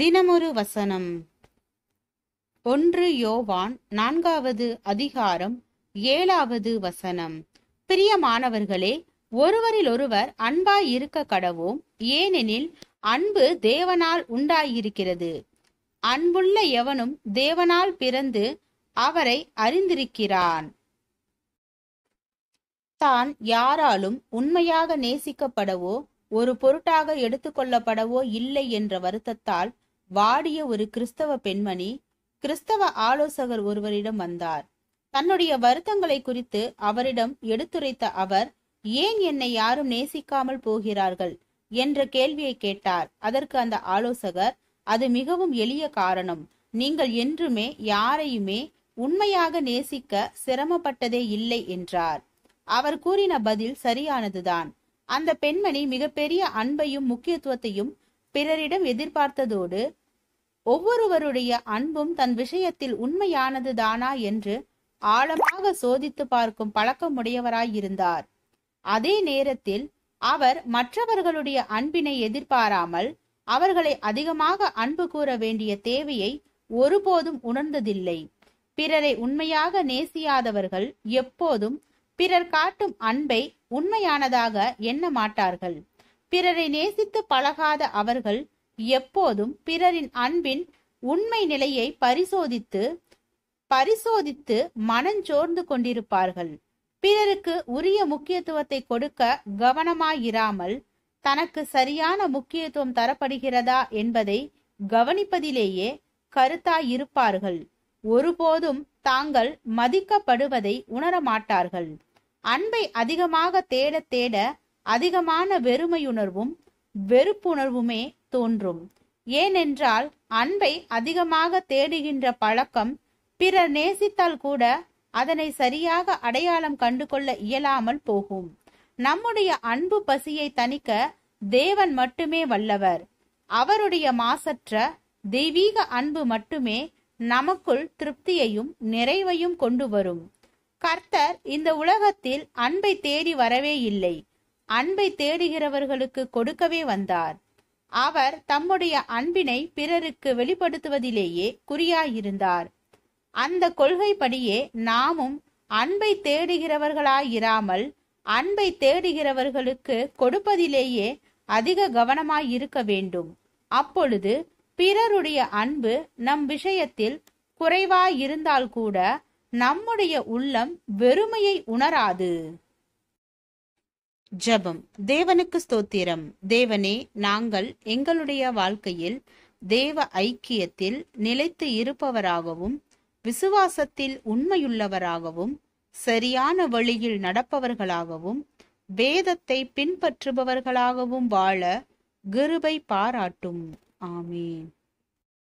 தினமொரு வசனம் ஒன்று யோவான் நான்காவது அதிகாரம் ஏழாவது வசனம் பிரியமானவர்களே ஒருவரிலொருவர் அன்பாய் இருக்க கடவோம் ஏனெனில் அன்பு தேவனால் உண்டாயிருக்கிறது அன்புள்ள எவனும் தேவனால் பிறந்து அவரை அறிந்திருக்கிறான் தான் யாராலும் உண்மையாக நேசிக்கப்படவோ ஒரு பொருட்டாக எடுத்துக்கொள்ளப்படவோ இல்லை என்ற வருத்தத்தால் வாடிய ஒரு கிறிஸ்தவ பெண்மணி கிறிஸ்தவ ஆலோசகர் ஒருவரிடம் வந்தார் தன்னுடைய வருத்தங்களை குறித்து அவரிடம் எடுத்துரைத்த அவர் ஏன் என்னை யாரும் நேசிக்காமல் போகிறார்கள் என்ற கேள்வியை கேட்டார் அதற்கு அந்த ஆலோசகர் அது மிகவும் எளிய காரணம் நீங்கள் என்றுமே யாரையுமே உண்மையாக நேசிக்க சிரமப்பட்டதே இல்லை என்றார் அவர் கூறின பதில் சரியானதுதான் அந்த பெண்மணி மிகப்பெரிய அன்பையும் முக்கியத்துவத்தையும் பிறரிடம் எதிர்பார்த்ததோடு ஒவ்வொருவருடைய அன்பும் தன் விஷயத்தில் உண்மையானது தானா என்று ஆழமாக சோதித்து பார்க்கும் பழக்கமுடையவராயிருந்தார் அதே நேரத்தில் அவர் மற்றவர்களுடைய அன்பினை எதிர்பாராமல் அவர்களை அதிகமாக அன்பு கூற வேண்டிய தேவையை ஒருபோதும் உணர்ந்ததில்லை பிறரை உண்மையாக நேசியாதவர்கள் எப்போதும் பிறர் காட்டும் அன்பை உண்மையானதாக எண்ண மாட்டார்கள் பிறரை நேசித்து பழகாத அவர்கள் எப்போதும் பிறரின் அன்பின் உண்மை நிலையை பரிசோதித்து பரிசோதித்து மனஞ்சோர்ந்து கொண்டிருப்பார்கள் பிறருக்கு உரிய முக்கியத்துவத்தை கொடுக்க கவனமாயிராமல் தனக்கு சரியான முக்கியத்துவம் தரப்படுகிறதா என்பதை கவனிப்பதிலேயே கருத்தாயிருப்பார்கள் ஒருபோதும் தாங்கள் மதிக்கப்படுவதை உணரமாட்டார்கள் அன்பை அதிகமாக தேட தேட அதிகமான வெறுமையுணர்வும் வெறுப்புணர்வுமே தோன்றும் ஏனென்றால் அன்பை அதிகமாக தேடுகின்ற பழக்கம் பிறர் நேசித்தால் கூட அதனை சரியாக அடையாளம் கண்டுகொள்ள இயலாமல் போகும் நம்முடைய அன்பு பசியை தணிக்க தேவன் மட்டுமே வல்லவர் அவருடைய மாசற்ற தெய்வீக அன்பு மட்டுமே நமக்குள் திருப்தியையும் நிறைவையும் கொண்டு வரும் கர்த்தர் இந்த உலகத்தில் அன்பை தேடி வரவே இல்லை அன்பை தேடுகிறவர்களுக்கு கொடுக்கவே வந்தார் அவர் தம்முடைய அன்பினை பிறருக்கு வெளிப்படுத்துவதிலேயே குறியாயிருந்தார் அந்த கொள்கைப்படியே நாமும் அன்பை தேடுகிறவர்களாயிராமல் அன்பை தேடுகிறவர்களுக்கு கொடுப்பதிலேயே அதிக கவனமாயிருக்க வேண்டும் அப்பொழுது பிறருடைய அன்பு நம் விஷயத்தில் குறைவாயிருந்தால் கூட நம்முடைய உள்ளம் வெறுமையை உணராது ஜபம் தேவனுக்கு ஸ்தோத்திரம் தேவனே நாங்கள் எங்களுடைய வாழ்க்கையில் தேவ ஐக்கியத்தில் நிலைத்து இருப்பவராகவும் விசுவாசத்தில் உண்மையுள்ளவராகவும் சரியான வழியில் நடப்பவர்களாகவும் வேதத்தை பின்பற்றுபவர்களாகவும் வாழ கிருபை பாராட்டும் ஆமீன்